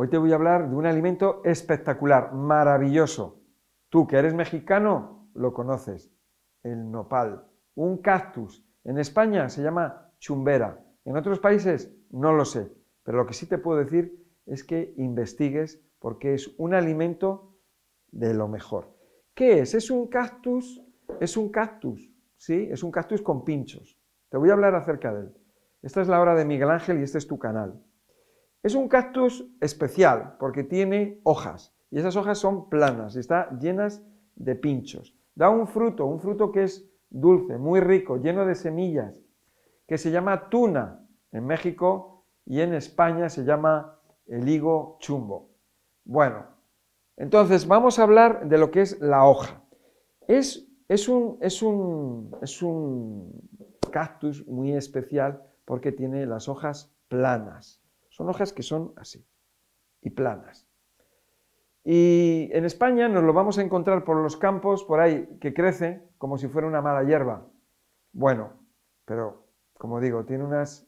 Hoy te voy a hablar de un alimento espectacular, maravilloso. Tú que eres mexicano, lo conoces, el nopal, un cactus. En España se llama chumbera, en otros países no lo sé, pero lo que sí te puedo decir es que investigues porque es un alimento de lo mejor. ¿Qué es? Es un cactus, es un cactus, ¿sí? Es un cactus con pinchos. Te voy a hablar acerca de él. Esta es la hora de Miguel Ángel y este es tu canal. Es un cactus especial porque tiene hojas y esas hojas son planas y está llenas de pinchos. Da un fruto, un fruto que es dulce, muy rico, lleno de semillas, que se llama tuna en México y en España se llama el higo chumbo. Bueno, entonces vamos a hablar de lo que es la hoja. es un cactus muy especial porque tiene las hojas planas. Son hojas que son así y planas. Y en España nos lo vamos a encontrar por los campos, por ahí, que crece como si fuera una mala hierba. Bueno, pero como digo, tiene unas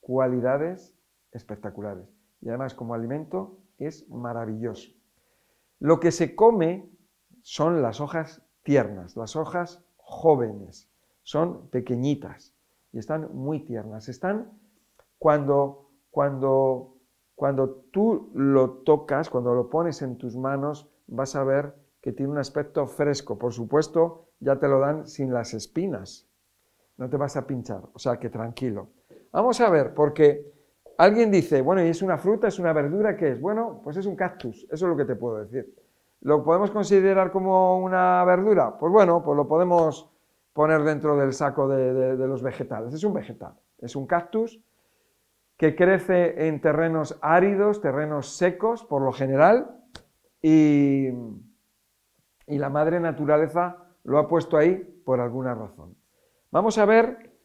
cualidades espectaculares. Y además como alimento es maravilloso. Lo que se come son las hojas tiernas, las hojas jóvenes. Son pequeñitas y están muy tiernas. Están cuando cuando, tú lo tocas, cuando lo pones en tus manos, vas a ver que tiene un aspecto fresco. Por supuesto, ya te lo dan sin las espinas. No te vas a pinchar, o sea que tranquilo. Vamos a ver, porque alguien dice, bueno, ¿y es una fruta, es una verdura, qué es? Bueno, pues es un cactus, eso es lo que te puedo decir. ¿Lo podemos considerar como una verdura? Pues bueno, pues lo podemos poner dentro del saco de los vegetales. Es un vegetal, es un cactus, que crece en terrenos áridos, terrenos secos por lo general, y, la madre naturaleza lo ha puesto ahí por alguna razón. Vamos a ver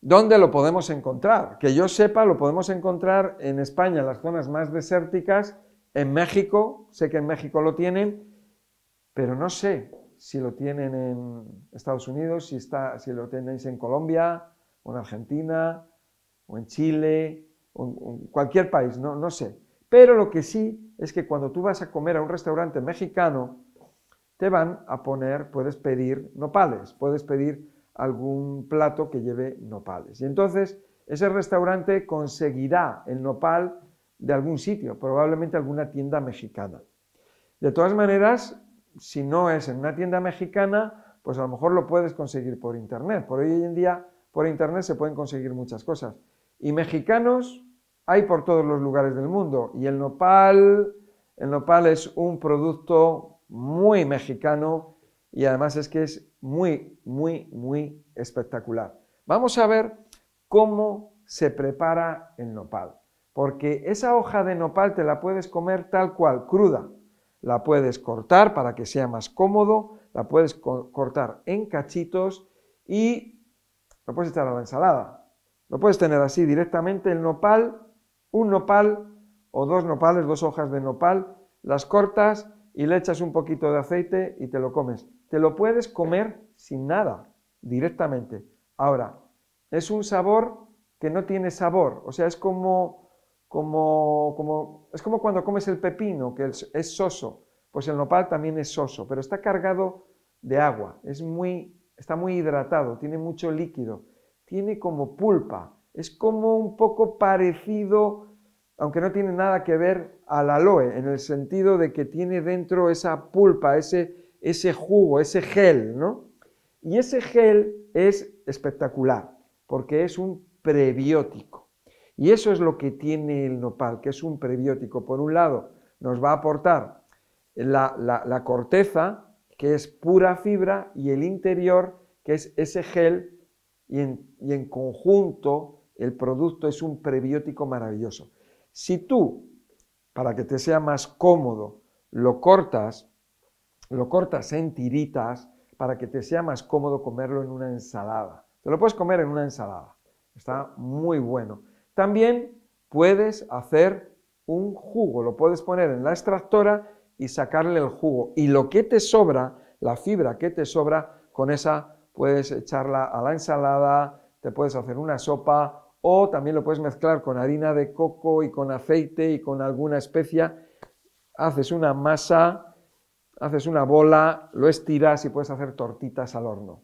dónde lo podemos encontrar. Que yo sepa, lo podemos encontrar en España, en las zonas más desérticas, en México, sé que en México lo tienen, pero no sé si lo tienen en Estados Unidos, si, si lo tenéis en Colombia o en Argentina, o en Chile, o en cualquier país, no, no sé. Pero lo que sí es que cuando tú vas a comer a un restaurante mexicano, te van a poner, puedes pedir nopales, puedes pedir algún plato que lleve nopales. Y entonces ese restaurante conseguirá el nopal de algún sitio, probablemente alguna tienda mexicana. De todas maneras, si no es en una tienda mexicana, pues a lo mejor lo puedes conseguir por internet. Por hoy en día, por internet se pueden conseguir muchas cosas. Y mexicanos hay por todos los lugares del mundo. Y el nopal, el nopal es un producto muy mexicano y además es que es muy, muy, muy espectacular. Vamos a ver cómo se prepara el nopal. Porque esa hoja de nopal te la puedes comer tal cual, cruda. La puedes cortar para que sea más cómodo, la puedes cortar en cachitos y la puedes echar a la ensalada, lo puedes tener así directamente, el nopal, un nopal o dos nopales, dos hojas de nopal, las cortas y le echas un poquito de aceite y te lo comes. Te lo puedes comer sin nada, directamente. Ahora, es un sabor que no tiene sabor, o sea, es como, como, es como cuando comes el pepino, que es, soso, pues el nopal también es soso, pero está cargado de agua, es muy, está muy hidratado, tiene mucho líquido tiene como pulpa. Es como un poco parecido, aunque no tiene nada que ver, al aloe, en el sentido de que tiene dentro esa pulpa, ese, ese jugo, ese gel, ¿no? Y ese gel es espectacular, porque es un prebiótico. Y eso es lo que tiene el nopal, que es un prebiótico. Por un lado, nos va a aportar la corteza, que es pura fibra, y el interior, que es ese gel y en, conjunto el producto es un prebiótico maravilloso. Si tú, para que te sea más cómodo, lo cortas, lo cortas en tiritas, para que te sea más cómodo comerlo en una ensalada. Te lo puedes comer en una ensalada. Está muy bueno. También puedes hacer un jugo. Lo puedes poner en la extractora y sacarle el jugo. Y lo que te sobra, la fibra que te sobra, con esa puedes echarla a la ensalada, te puedes hacer una sopa o también lo puedes mezclar con harina de coco y con aceite y con alguna especia. Haces una masa, haces una bola, lo estiras y puedes hacer tortitas al horno.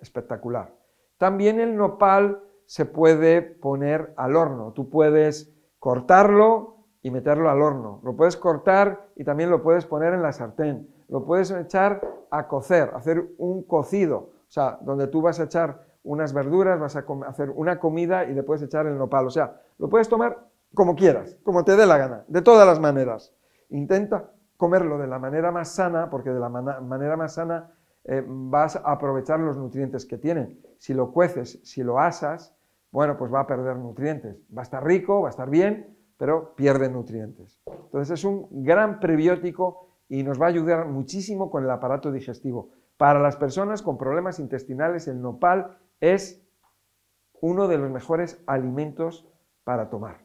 Espectacular. También el nopal se puede poner al horno. Tú puedes cortarlo y meterlo al horno. Lo puedes cortar y también lo puedes poner en la sartén. Lo puedes echar a cocer, hacer un cocido o sea, donde tú vas a echar unas verduras, vas a hacer una comida y le puedes echar el nopal. O sea, lo puedes tomar como quieras, como te dé la gana, de todas las maneras. Intenta comerlo de la manera más sana, porque de la manera más sana eh, vas a aprovechar los nutrientes que tiene. Si lo cueces, si lo asas, bueno, pues va a perder nutrientes. Va a estar rico, va a estar bien, pero pierde nutrientes. Entonces es un gran prebiótico y nos va a ayudar muchísimo con el aparato digestivo. Para las personas con problemas intestinales, el nopal es uno de los mejores alimentos para tomar.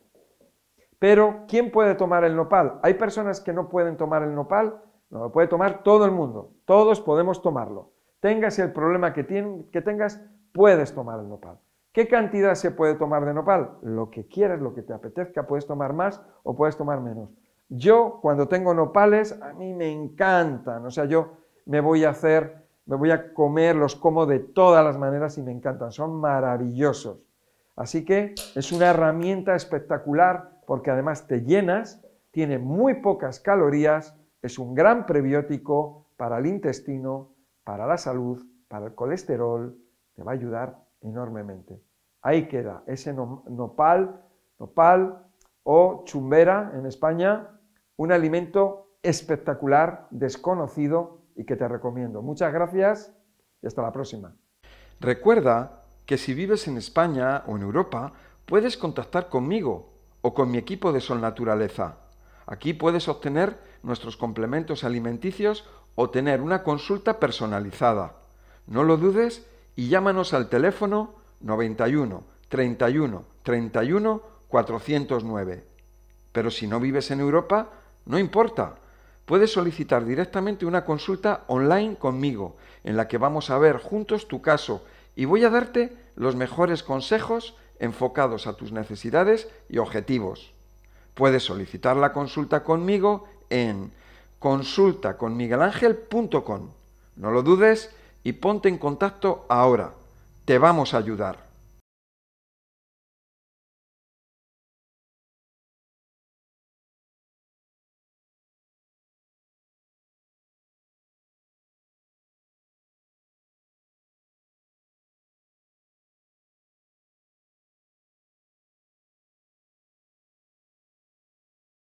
Pero, ¿quién puede tomar el nopal? ¿Hay personas que no pueden tomar el nopal? No, lo puede tomar todo el mundo. Todos podemos tomarlo. Tengas el problema que, que tengas, puedes tomar el nopal. ¿Qué cantidad se puede tomar de nopal? Lo que quieras, lo que te apetezca, puedes tomar más o puedes tomar menos. Yo cuando tengo nopales, a mí me encantan, o sea, yo me voy a hacer me voy a comer, los como de todas las maneras y me encantan, son maravillosos. Así que es una herramienta espectacular porque además te llenas, tiene muy pocas calorías, es un gran prebiótico para el intestino, para la salud, para el colesterol, te va a ayudar enormemente. Ahí queda ese nopal, nopal o chumbera en España, un alimento espectacular, desconocido, y que te recomiendo. Muchas gracias y hasta la próxima. Recuerda que si vives en España o en Europa, puedes contactar conmigo o con mi equipo de Sol Naturaleza. Aquí puedes obtener nuestros complementos alimenticios o tener una consulta personalizada. No lo dudes y llámanos al teléfono 91 31 31 409. Pero si no vives en Europa, no importa puedes solicitar directamente una consulta online conmigo, en la que vamos a ver juntos tu caso y voy a darte los mejores consejos enfocados a tus necesidades y objetivos. Puedes solicitar la consulta conmigo en consultaconmiguelangel.com. No lo dudes y ponte en contacto ahora. Te vamos a ayudar.